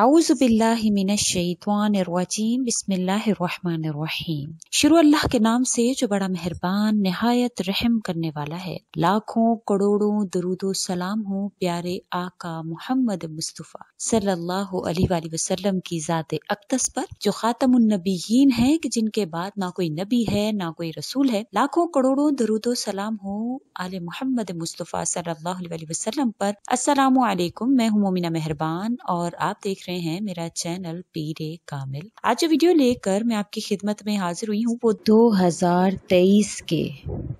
आउज आउज़बिल्लिमिनशवानरवाजीम बिस्मिल्लाहिर्रहमानिर्रहीम शुरू अल्लाह के नाम से जो बड़ा मेहरबान नहायत रहम करने वाला है लाखों करोड़ों दरूदो सलाम हो प्यारे आका मोहम्मद मुस्तफ़ा सल्लल्लाहु अलैहि वसल्लम की ज़ात अक्तस पर जो ख़ातमनबीन है कि जिनके बाद ना कोई नबी है ना कोई रसूल है लाखों करोड़ों दरूदो सलाम हो आल मोहम्मद मुस्तफ़ा सल्लल्लाहु अलैहि वसल्लम पर अस्सलाम वालेकुम मैं हूं मोमिना मेहरबान और आप देख रहे हैं मेरा चैनल पीरे कामिल आज जो वीडियो लेकर मैं आपकी खिदमत में हाजिर हुई हूँ वो 2023 के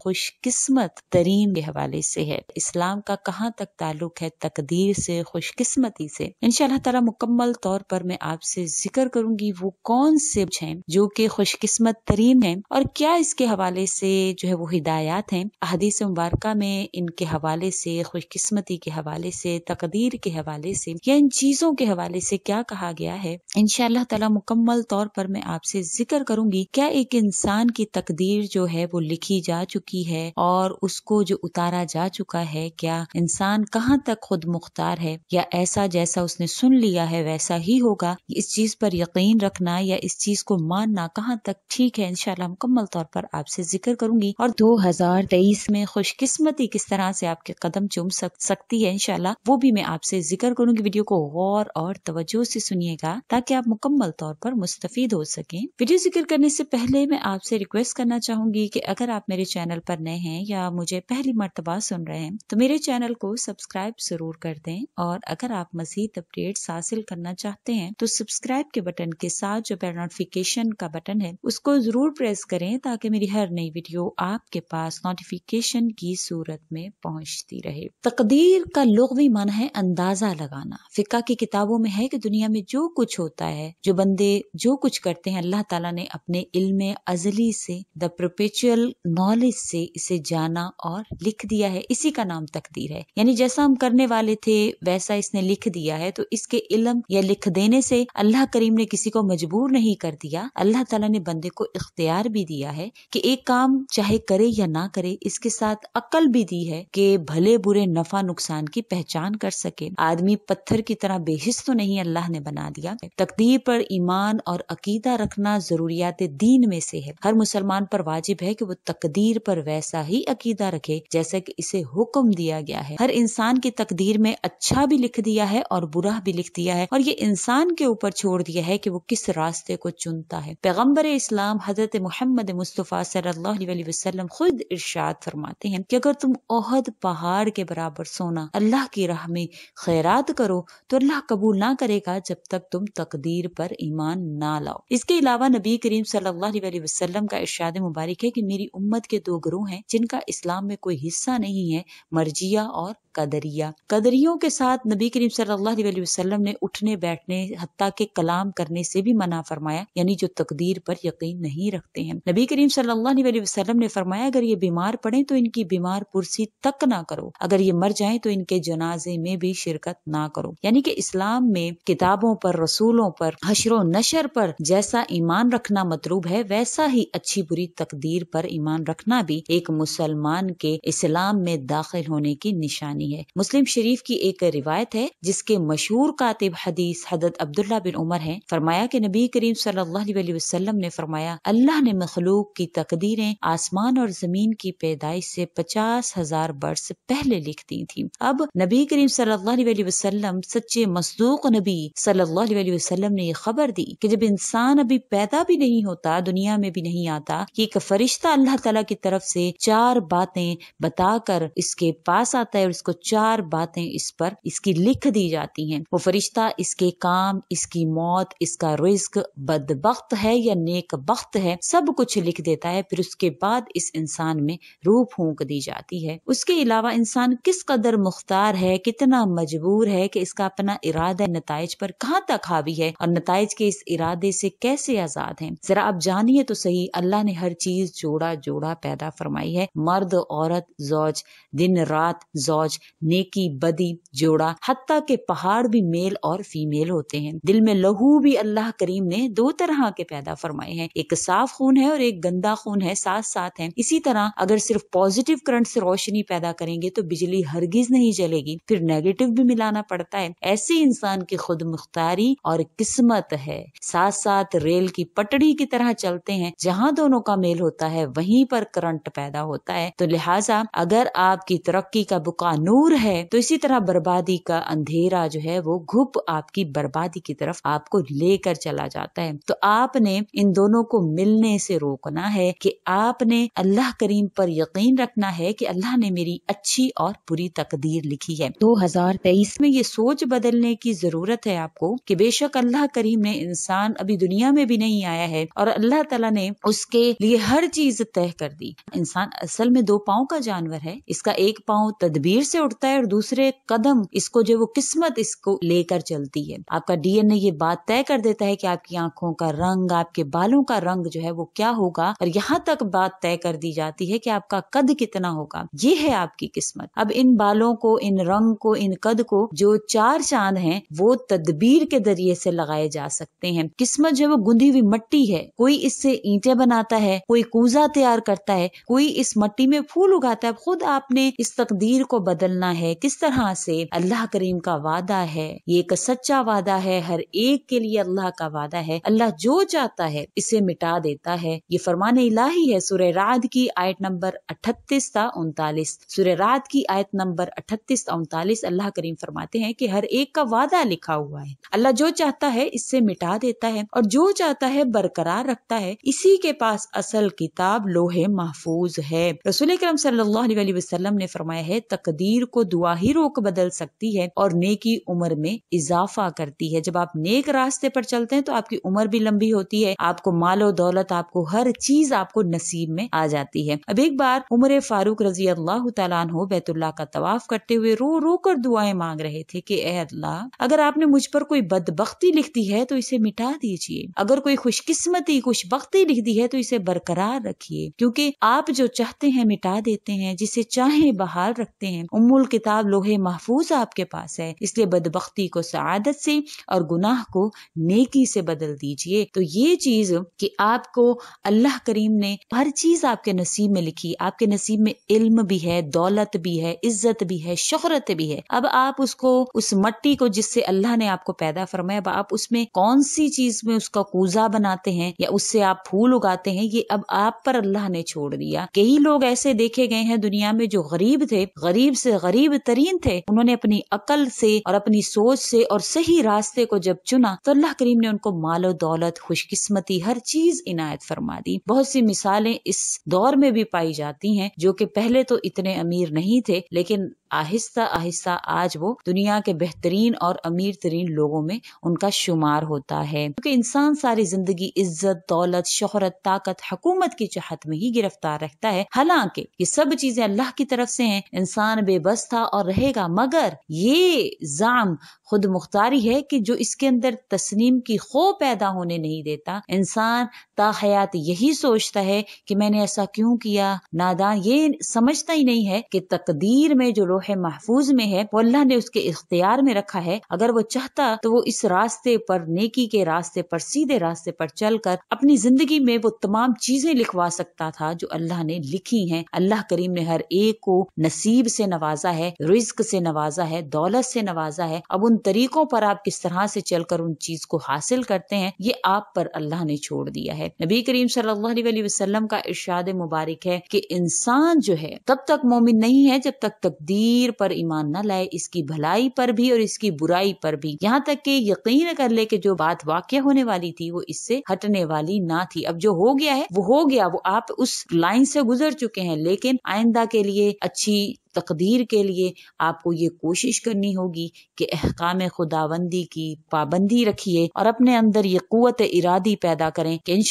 खुशकिस्मत तरीन के हवाले से है इस्लाम का कहाँ तक ताल्लुक है तकदीर से खुशकिस्मती से इनशाला तला मुकम्मल तौर पर मैं आपसे जिक्र करूंगी वो कौन से है जो की खुशकिस्मत तरीन है और क्या इसके हवाले से जो है वो हिदायत है अहदीस मुबारक में इनके हवाले से खुशकिस्मती के हवाले से तकदीर के हवाले से या इन चीजों के हवाले से क्या कहा गया है इन तला मुकम्मल तौर पर मैं आपसे जिक्र करूंगी क्या एक इंसान की तकदीर जो है वो लिखी जा चुकी है और उसको जो उतारा जा चुका है क्या इंसान कहाँ तक खुद मुख्तार है या ऐसा जैसा उसने सुन लिया है वैसा ही होगा इस चीज पर यकीन रखना या इस चीज को मानना कहाँ तक ठीक है इनशाला मुकम्मल तौर पर आपसे जिक्र करूंगी और तेईस में खुशकिस्मती किस तरह से आपके कदम चुम सकती है इनशाला वो भी मैं आपसे जिक्र करूंगी वीडियो को गौर और तवज्जो तवज्जो से सुनिएगा ताकि आप मुकम्मल तौर पर मुस्तफ़ हो सकें वीडियो जिक्र करने से पहले मैं आपसे रिक्वेस्ट करना चाहूंगी कि अगर आप मेरे चैनल पर नए हैं या मुझे पहली मरतबा सुन रहे हैं तो मेरे चैनल को सब्सक्राइब जरूर कर दें और अगर आप मजीद अपडेट हासिल करना चाहते हैं तो सब्सक्राइब के बटन के साथ जो बेल नोटिफिकेशन का बटन है उसको जरूर प्रेस करें ताकि मेरी हर नई वीडियो आपके पास नोटिफिकेशन की सूरत में पहुंचती रहे तकदीर का लुगवी मन है अंदाजा लगाना फिक्का की किताबों में है है कि दुनिया में जो कुछ होता है जो बंदे जो कुछ करते हैं अल्लाह ताला ने अपने इल्म अजली से द प्रोपेचुअल नॉलेज से इसे जाना और लिख दिया है इसी का नाम तकदीर है यानी जैसा हम करने वाले थे वैसा इसने लिख दिया है तो इसके इलम या लिख देने से अल्लाह करीम ने किसी को मजबूर नहीं कर दिया अल्लाह तला ने बंदे को इख्तियार भी दिया है कि एक काम चाहे करे या ना करे इसके साथ अक्ल भी दी है कि भले बुरे नफा नुकसान की पहचान कर सके आदमी पत्थर की तरह बेहिस तो नहीं ही अल्लाह ने बना दिया तकदीर पर ईमान और अकीदा रखना जरूरियात दीन में से है हर मुसलमान पर वाजिब है कि वो तकदीर पर वैसा ही अकीदा रखे जैसा कि इसे हुक्म दिया गया है हर इंसान की तकदीर में अच्छा भी लिख दिया है और बुरा भी लिख दिया है और ये इंसान के ऊपर छोड़ दिया है कि वो किस रास्ते को चुनता है पैगम्बर इस्लाम हजरत मोहम्मद मुस्तफ़ा सल्लाम खुद इर्शाद फरमाते हैं कि अगर तुम ओहद पहाड़ के बराबर सोना अल्लाह की राह में खैरात करो तो अल्लाह कबूल ना करेगा जब तक तुम तकदीर पर ईमान ना लाओ इसके अलावा नबी करीम सल्लल्लाहु अलैहि वसल्लम का इर्शाद मुबारक है कि मेरी उम्मत के दो गुरु हैं जिनका इस्लाम में कोई हिस्सा नहीं है मर्जिया और कदरिया कदरियों के साथ नबी करीम सल्लल्लाहु अलैहि वसल्लम ने उठने बैठने हत्या के कलाम करने से भी मना फरमाया यानी जो तकदीर पर यकीन नहीं रखते हैं नबी करीम सल्लल्लाहु अलैहि वसल्लम ने फरमाया अगर ये बीमार पड़े तो इनकी बीमार पुरसी तक ना करो अगर ये मर जाए तो इनके जनाजे में भी शिरकत ना करो यानी कि इस्लाम में किताबों पर रसूलों पर हशरों नशर पर जैसा ईमान रखना मतलूब है वैसा ही अच्छी बुरी तकदीर पर ईमान रखना भी एक मुसलमान के इस्लाम में दाखिल होने की निशानी है मुस्लिम शरीफ की एक रिवायत है जिसके मशहूर कातिब हदीस हदत अब्दुल्ला बिन उमर है फरमाया के नबी करीम सल्लल्लाहु अलैहि वसल्लम ने फरमाया अल्लाह ने मखलूक की तकदीरें आसमान और जमीन की पैदाइश से पचास हजार वर्ष पहले लिख दी थी अब नबी करीम सल्लल्लाहु अलैहि वसल्लम सच्चे मसदूक नबी नबी सल्लल्लाहु वसल्लम ने ये खबर दी कि जब इंसान अभी पैदा भी नहीं होता दुनिया में भी नहीं आता कि एक फरिश्ता अल्लाह तला की तरफ से चार बातें बताकर इसके पास आता है और इसको चार बातें इस पर इसकी लिख दी जाती है वो फरिश्ता इसके काम इसकी मौत इसका रिस्क बदबख्त है या नेक बख्त है सब कुछ लिख देता है फिर उसके बाद इस इंसान में रूह फूंक दी जाती है उसके अलावा इंसान किस कदर मुख्तार है कितना मजबूर है कि इसका अपना इरादा नतज नतज पर कहाँ तक हावी है और नतज के इस इरादे से कैसे आजाद है जरा आप जानिए तो सही अल्लाह ने हर चीज जोड़ा जोड़ा पैदा फरमाई है मर्द औरत जोज दिन रात जोज नेकी बदी जोड़ा हती के पहाड़ भी मेल और फीमेल होते हैं दिल में लहू भी अल्लाह करीम ने दो तरह के पैदा फरमाए हैं एक साफ खून है और एक गंदा खून है साथ साथ है इसी तरह अगर सिर्फ पॉजिटिव करंट से रोशनी पैदा करेंगे तो बिजली हरगिज नहीं जलेगी फिर नेगेटिव भी मिलाना पड़ता है ऐसे इंसान के खुद मुख्तारी और किस्मत है साथ साथ रेल की पटड़ी की तरह चलते हैं जहाँ दोनों का मेल होता है वहीं पर करंट पैदा होता है तो लिहाजा अगर आपकी तरक्की का बुका नूर है तो इसी तरह बर्बादी का अंधेरा जो है वो घुप आपकी बर्बादी की तरफ आपको लेकर चला जाता है तो आपने इन दोनों को मिलने से रोकना है कि आपने अल्लाह करीम पर यकीन रखना है कि अल्लाह ने मेरी अच्छी और बुरी तकदीर लिखी है दो हजार तेईस में ये सोच बदलने की जरूरत जरूरत है आपको कि बेशक अल्लाह करीम ने इंसान अभी दुनिया में भी नहीं आया है और अल्लाह तला ने उसके लिए हर चीज तय कर दी इंसान असल में दो पाओ का जानवर है इसका एक पाओ तदबीर से उठता है और दूसरे कदम इसको जो वो किस्मत इसको लेकर चलती है आपका डीएनए ये बात तय कर देता है कि आपकी आंखों का रंग आपके बालों का रंग जो है वो क्या होगा और यहाँ तक बात तय कर दी जाती है कि आपका कद कितना होगा ये है आपकी किस्मत अब इन बालों को इन रंग को इन कद को जो चार चांद हैं वो तदबीर के जरिए से लगाए जा सकते हैं किस्मत जो है वो गुंधी हुई मट्टी है कोई इससे ईंटे बनाता है कोई कूजा तैयार करता है कोई इस मट्टी में फूल उगाता है खुद आपने इस तकदीर को बदलना है किस तरह से अल्लाह करीम का वादा है ये एक सच्चा वादा है हर एक के लिए अल्लाह का वादा है अल्लाह जो चाहता है इसे मिटा देता है ये फरमान इलाही है सूर्य रात की आयत नंबर अठतीस था उनतालीस सूर्य रात की आयत नंबर अठतीस उनतालीस अल्लाह करीम फरमाते हैं कि हर एक का वादा लिखा रखा हुआ है अल्लाह जो चाहता है इससे मिटा देता है और जो चाहता है बरकरार रखता है इसी के पास असल किताब लोहे महफूज है रसूल करम सल्लाम ने फरमाया है तकदीर को दुआ ही रोक बदल सकती है और नेकी उम्र में इजाफा करती है जब आप नेक रास्ते पर चलते हैं तो आपकी उम्र भी लंबी होती है आपको मालो दौलत आपको हर चीज आपको नसीब में आ जाती है अब एक बार उम्र फारूक रजी अल्लाह तला बैतुल्ला का तवाफ करते हुए रो रो कर दुआएं मांग रहे थे कि अल्लाह अगर आप आपने मुझ पर कोई बदबख्ती लिख दी है तो इसे मिटा दीजिए अगर कोई खुशकिस्मती बख्ती लिख दी है तो इसे बरकरार रखिए क्योंकि आप जो चाहते हैं मिटा देते हैं जिसे चाहे बहाल रखते हैं उमूल किताब लोहे महफूज आपके पास है इसलिए बदबख्ती को सदत से और गुनाह को नेकी से बदल दीजिए तो ये चीज कि आपको अल्लाह करीम ने हर चीज आपके नसीब में लिखी आपके नसीब में इल्म भी है दौलत भी है इज्जत भी है शोहरत भी है अब आप उसको उस मट्टी को जिससे अल्लाह अल्लाह ने आपको पैदा फरमाया अब आप उसमें कौन सी चीज में उसका कूजा बनाते हैं या उससे आप फूल उगाते हैं ये अब आप पर अल्लाह ने छोड़ दिया कई लोग ऐसे देखे गए हैं दुनिया में जो गरीब थे गरीब से गरीब तरीन थे उन्होंने अपनी अकल से और अपनी सोच से और सही रास्ते को जब चुना तो अल्लाह करीम ने उनको मालो दौलत खुशकिस्मती हर चीज इनायत फरमा दी बहुत सी मिसालें इस दौर में भी पाई जाती हैं जो कि पहले तो इतने अमीर नहीं थे लेकिन आहिस्ता आहिस्ता आज वो दुनिया के बेहतरीन और अमीर तरीन लोगों में उनका शुमार होता है क्योंकि इंसान सारी जिंदगी इज्जत दौलत शोहरत ताकत हकूमत की चाहत में ही गिरफ्तार रहता है हालांकि ये सब चीजें अल्लाह की तरफ से हैं इंसान बेबस था और रहेगा मगर ये जाम खुद मुख्तारी है कि जो इसके अंदर तस्नीम की खो पैदा होने नहीं देता इंसान ताहयात यही सोचता है कि मैंने ऐसा क्यों किया नादान ये समझता ही नहीं है कि तकदीर में जो लोग लोहे महफूज में है वो अल्लाह ने उसके इख्तियार में रखा है अगर वो चाहता तो वो इस रास्ते पर नेकी के रास्ते पर सीधे रास्ते पर चलकर अपनी जिंदगी में वो तमाम चीजें लिखवा सकता था जो अल्लाह ने लिखी हैं अल्लाह करीम ने हर एक को नसीब से नवाजा है रिस्क से नवाजा है दौलत से नवाजा है अब उन तरीकों पर आप किस तरह से चलकर उन चीज को हासिल करते हैं ये आप पर अल्लाह ने छोड़ दिया है नबी करीम सल्लाम का इर्शाद मुबारक है कि इंसान जो है तब तक मोमिन नहीं है जब तक तकदीर खीर पर ईमान न लाए इसकी भलाई पर भी और इसकी बुराई पर भी यहाँ तक कि यकीन कर ले कि जो बात वाक्य होने वाली थी वो इससे हटने वाली ना थी अब जो हो गया है वो हो गया वो आप उस लाइन से गुजर चुके हैं लेकिन आइंदा के लिए अच्छी तकदीर के लिए आपको ये कोशिश करनी होगी कि अहकाम खुदाबंदी की पाबंदी रखिए और अपने अंदर ये कुत इरादी पैदा करें कि इन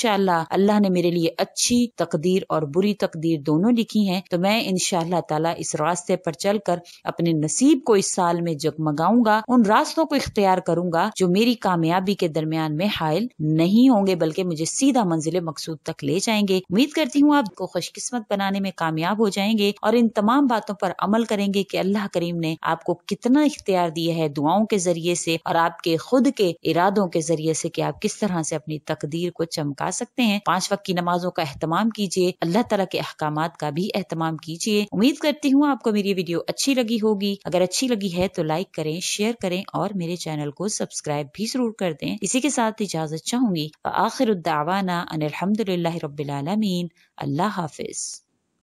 अल्लाह ने मेरे लिए अच्छी तकदीर और बुरी तकदीर दोनों लिखी है तो मैं इन तला इस रास्ते पर चल कर अपने नसीब को इस साल में जगमगाऊंगा उन रास्तों को इख्तियार करूंगा जो मेरी कामयाबी के दरमियान में हायल नहीं होंगे बल्कि मुझे सीधा मंजिल मकसूद तक ले जाएंगे उम्मीद करती हूँ आपको खुशकिस्मत बनाने में कामयाब हो जाएंगे और इन तमाम बातों पर अमल करेंगे कि अल्लाह करीम ने आपको कितना इख्तियार दिया है दुआओं के जरिए से और आपके खुद के इरादों के जरिए से कि आप किस तरह से अपनी तकदीर को चमका सकते हैं पांच वक्त की नमाजों का अहतमाम कीजिए अल्लाह तला के अहकाम का भी अहतमाम कीजिए उम्मीद करती हूँ आपको मेरी वीडियो अच्छी लगी होगी अगर अच्छी लगी है तो लाइक करें शेयर करें और मेरे चैनल को सब्सक्राइब भी जरूर कर दें इसी के साथ इजाजत चाहूंगी आखिर उद्दावाना अनिलहमदल रबीन अल्लाह हाफिज़